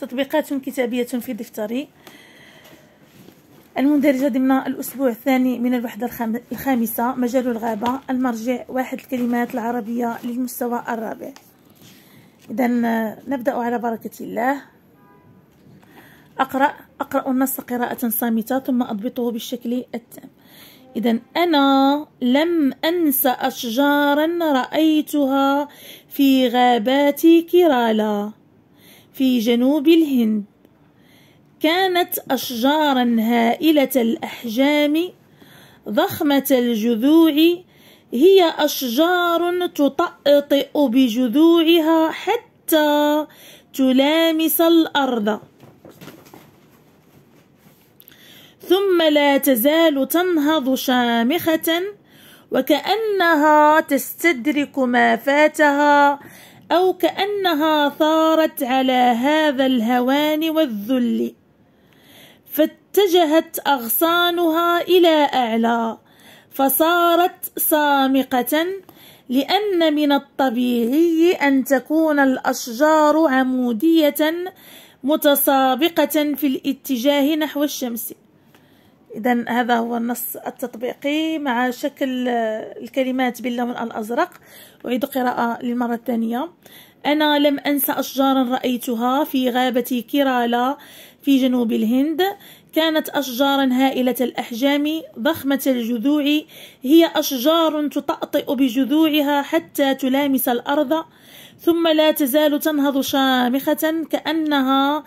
تطبيقات كتابية في دفتري المندرجة ضمن الأسبوع الثاني من الوحدة الخامسة مجال الغابة المرجع واحد الكلمات العربية للمستوى الرابع إذا نبدأ على بركة الله أقرأ أقرأ النص قراءة صامتة ثم أضبطه بالشكل التام إذا أنا لم أنس أشجارا رأيتها في غابات كيرالا في جنوب الهند كانت أشجارا هائلة الأحجام ضخمة الجذوع هي أشجار تطأطئ بجذوعها حتى تلامس الأرض ثم لا تزال تنهض شامخة وكأنها تستدرك ما فاتها أو كأنها ثارت على هذا الهوان والذل فاتجهت أغصانها إلى أعلى فصارت صامقة لأن من الطبيعي أن تكون الأشجار عمودية متسابقة في الاتجاه نحو الشمس إذا هذا هو النص التطبيقي مع شكل الكلمات باللون الأزرق أعيد قراءة للمرة الثانية أنا لم أنسى أشجارا رأيتها في غابة كيرالا في جنوب الهند كانت أشجارا هائلة الأحجام ضخمة الجذوع هي أشجار تطأطئ بجذوعها حتى تلامس الأرض ثم لا تزال تنهض شامخة كأنها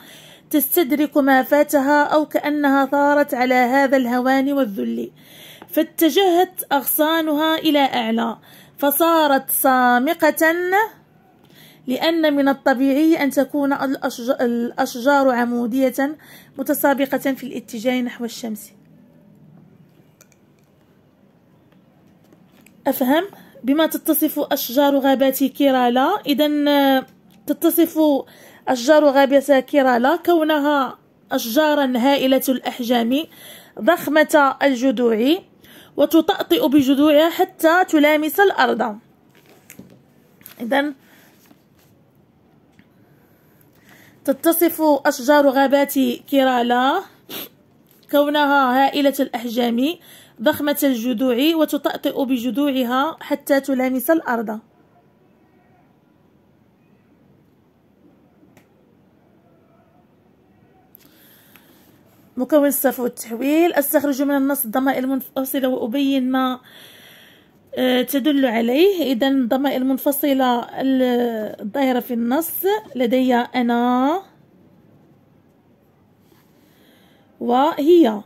تستدرك ما فاتها أو كأنها ثارت على هذا الهوان والذل فاتجهت أغصانها إلى أعلى فصارت صامقة لأن من الطبيعي أن تكون الأشجار عمودية متسابقة في الاتجاه نحو الشمس أفهم بما تتصف أشجار غابات كيرالا إذا تتصف أشجار غابة كيرالا كونها أشجارا هائلة الأحجام ضخمة الجذوع وتطأطئ بجذوعها حتى تلامس الأرض إذا تتصف أشجار غابات كيرالا كونها هائلة الأحجام ضخمة الجذوع وتطأطئ بجذوعها حتى تلامس الأرض مكون الصرف والتحويل استخرج من النص الضمائر المنفصله وابين ما آه، تدل عليه اذا الضمائر المنفصله الظاهره في النص لدي انا وهي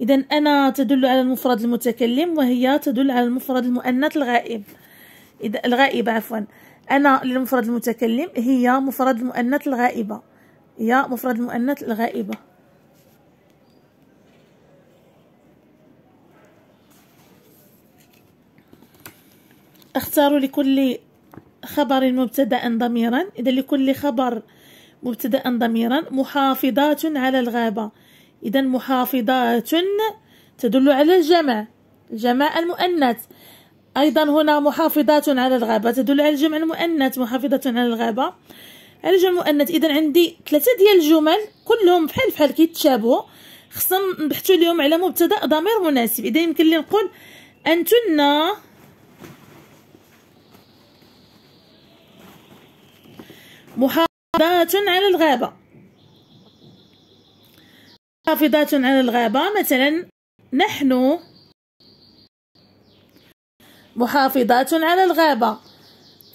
اذا انا تدل على المفرد المتكلم وهي تدل على المفرد المؤنث الغائب إذا الغائبه عفوا انا للمفرد المتكلم هي مفرد المؤنث الغائبه هي مفرد المؤنث الغائبه اختاروا لكل خبر مبتدا ضميرا اذا لكل خبر مبتدا ضميرا محافظات على الغابه اذا محافظات تدل على الجمع الجمع المؤنث ايضا هنا محافظات على الغابه تدل على الجمع المؤنث محافظه على الغابه على جمع المؤنث اذا عندي ثلاثه ديال الجمل كلهم بحال بحال كيتشابهوا خصنا نبحثوا اليوم على مبتدا ضمير مناسب اذا يمكن لي نقول انتن محافظات على الغابة محافظات على الغابة مثلا نحن محافظات على الغابة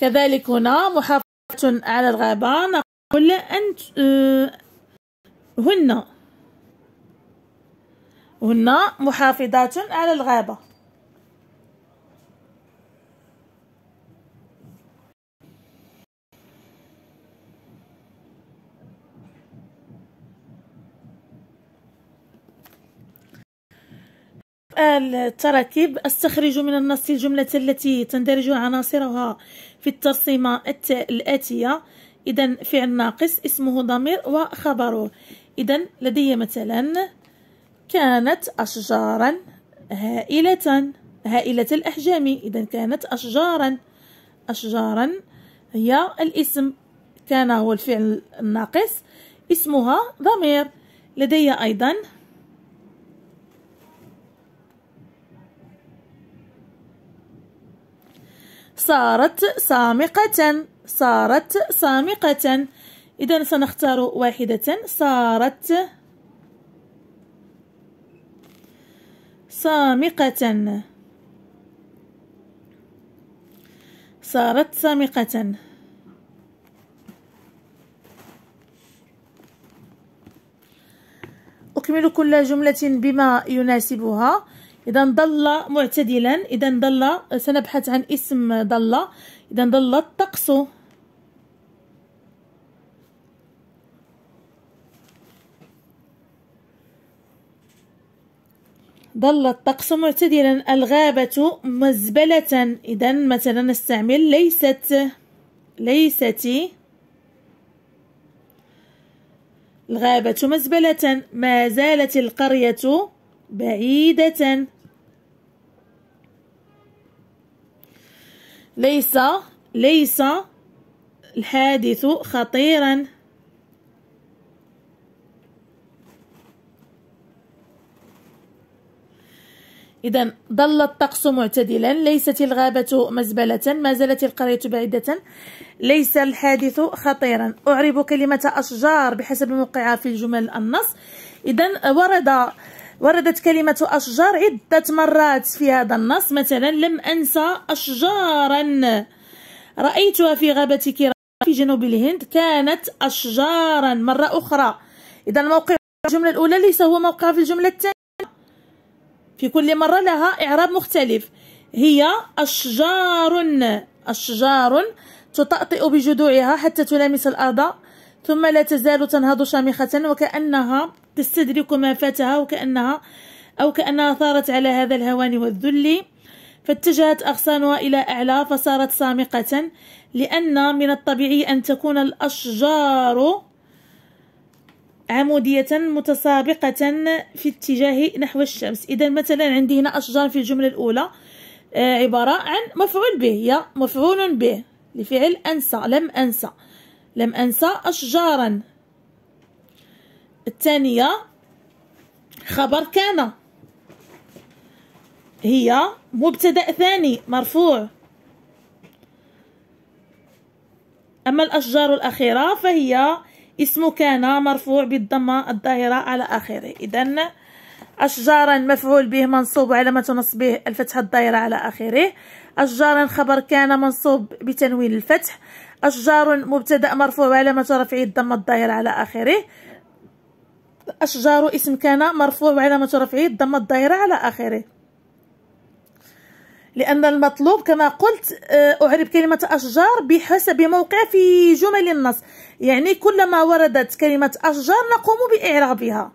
كذلك هنا محافظات على الغابة نقول أنت آه، هن هن محافظات على الغابة التراكيب استخرج من النص الجملة التي تندرج عناصرها في الترسيمة الآتية إذا فعل ناقص اسمه ضمير وخبره إذا لدي مثلا كانت أشجارا هائلة هائلة الأحجام إذا كانت أشجارا أشجارا هي الاسم كان هو الفعل الناقص اسمها ضمير لدي أيضا صارت صامقة صارت صامقة إذا سنختار واحدة صارت صامقة صارت صامقة أكمل كل جملة بما يناسبها اذا ضل معتدلا اذا ضل سنبحث عن اسم ضل اذا ضل الطقس ظل الطقس معتدلا الغابة مزبلة إذا مثلا نستعمل ليست ليست الغابة مزبلة ما زالت القرية بعيدة ليس ليس الحادث خطيرا إذا ظل الطقس معتدلا ليست الغابة مزبلة ما زالت القرية بعيدة ليس الحادث خطيرا أعرب كلمة أشجار بحسب الموقعة في الجمل النص إذا ورد وردت كلمة أشجار عدة مرات في هذا النص مثلا لم أنسى أشجارا رأيتها في غابة كيرا في جنوب الهند كانت أشجارا مرة أخرى إذا موقع الجملة الأولى ليس هو موقعها في الجملة الثانية في كل مرة لها إعراب مختلف هي أشجار أشجار تطأطئ بجذوعها حتى تلامس الأرض ثم لا تزال تنهض شامخة وكأنها تستدرك ما فاتها وكأنها أو كأنها ثارت على هذا الهوان والذل فاتجهت أغصانها إلى أعلى فصارت سامقة لأن من الطبيعي أن تكون الأشجار عمودية متسابقة في اتجاه نحو الشمس إذا مثلا عندي هنا أشجار في الجملة الأولى آه، عبارة عن مفعول به يا مفعول به لفعل أنسى لم أنسى لم أنسى أشجارا الثانية خبر كان هي مبتدأ ثاني مرفوع أما الأشجار الأخيرة فهي اسم كان مرفوع بالضمة الظاهرة على آخره إذا أشجارا مفعول به منصوب علامة نصبه الفتحة الظاهرة على آخره أشجارا خبر كان منصوب بتنوين الفتح أشجار مبتدأ مرفوع علامة رفعه الضمة الظاهرة على آخره أشجار اسم كان مرفوع وعلامة رفعه الضمة الظاهرة على آخره لأن المطلوب كما قلت آه، أعرب كلمة أشجار بحسب موقع في جمل النص يعني كلما وردت كلمة أشجار نقوم بإعرابها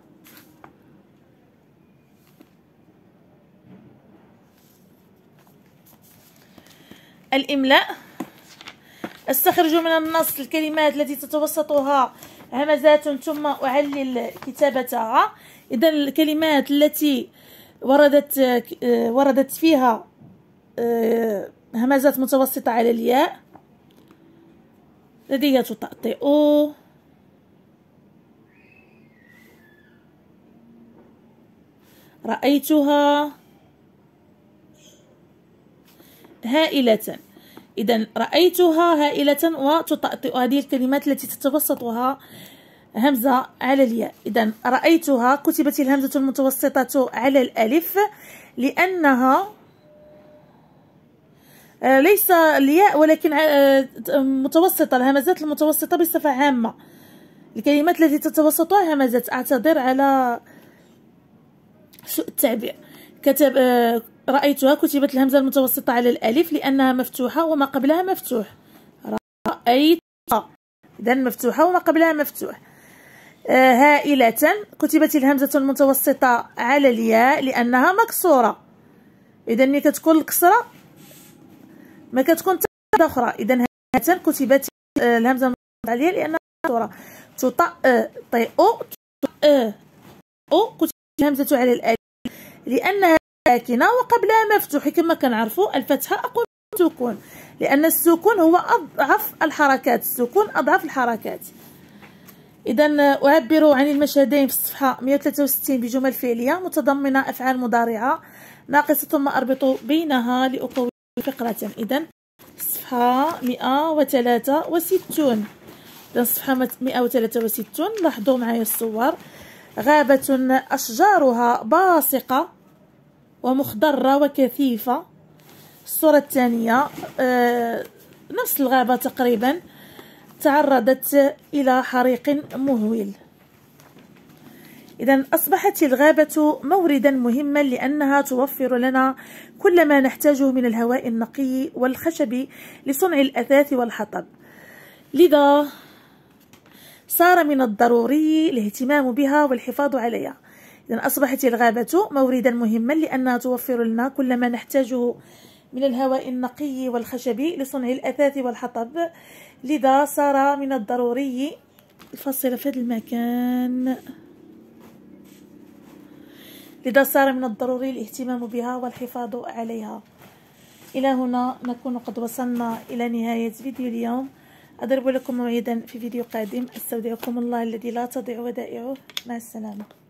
الإملاء استخرج من النص الكلمات التي تتوسطها همزات ثم أعلل كتابتها إذا الكلمات التي وردت وردت فيها آه، همزات متوسطة على الياء لدي تطأطئ رأيتها هائلة إذا رأيتها هائلة وتطأطئ هذه الكلمات التي تتوسطها همزة على الياء إذا رأيتها كتبت الهمزة المتوسطة على الألف لأنها آه، ليس الياء ولكن آه، آه، متوسطة الهمزات المتوسطة بصفة عامة الكلمات التي تتوسطها همزات أعتذر على سوء التعبير كتب رأيتها كتبت الهمزة المتوسطة على الألف لأنها مفتوحة وما قبلها مفتوح رأيت إذا مفتوحة وما قبلها مفتوح آه، هائلة كتبت الهمزة المتوسطة على الياء لأنها مكسورة إذا ملي كتكون الكسرة ما كتكون حتى أخرى إذا هائلة كتبت الهمزة المتوسطة على الياء لأنها مكسورة تطأ آه، طيء أو كتبت الهمزة على الألف لأنها ساكنة وقبلها مفتوح كما كنعرفوا الفتحة أقوى من السكون لأن السكون هو أضعف الحركات السكون أضعف الحركات إذا أعبر عن المشهدين في الصفحة 163 بجمل فعلية متضمنة أفعال مضارعة ناقصة ثم أربط بينها لأقوي فقرة إذا صفحة 163 إذا صفحة 163 لاحظوا معي الصور غابة أشجارها باسقة ومخضرة وكثيفة الصورة الثانية آه، نفس الغابة تقريبا تعرضت إلى حريق مهول إذا أصبحت الغابة موردا مهما لأنها توفر لنا كل ما نحتاجه من الهواء النقي والخشب لصنع الأثاث والحطب لذا صار من الضروري الاهتمام بها والحفاظ عليها إذن أصبحت الغابة موردا مهما لأنها توفر لنا كل ما نحتاجه من الهواء النقي والخشبي لصنع الأثاث والحطب لذا صار من الضروري الفصل في هذا المكان لذا صار من الضروري الاهتمام بها والحفاظ عليها إلى هنا نكون قد وصلنا إلى نهاية فيديو اليوم أضرب لكم موعدا في فيديو قادم أستودعكم الله الذي لا تضيع ودائعه مع السلامة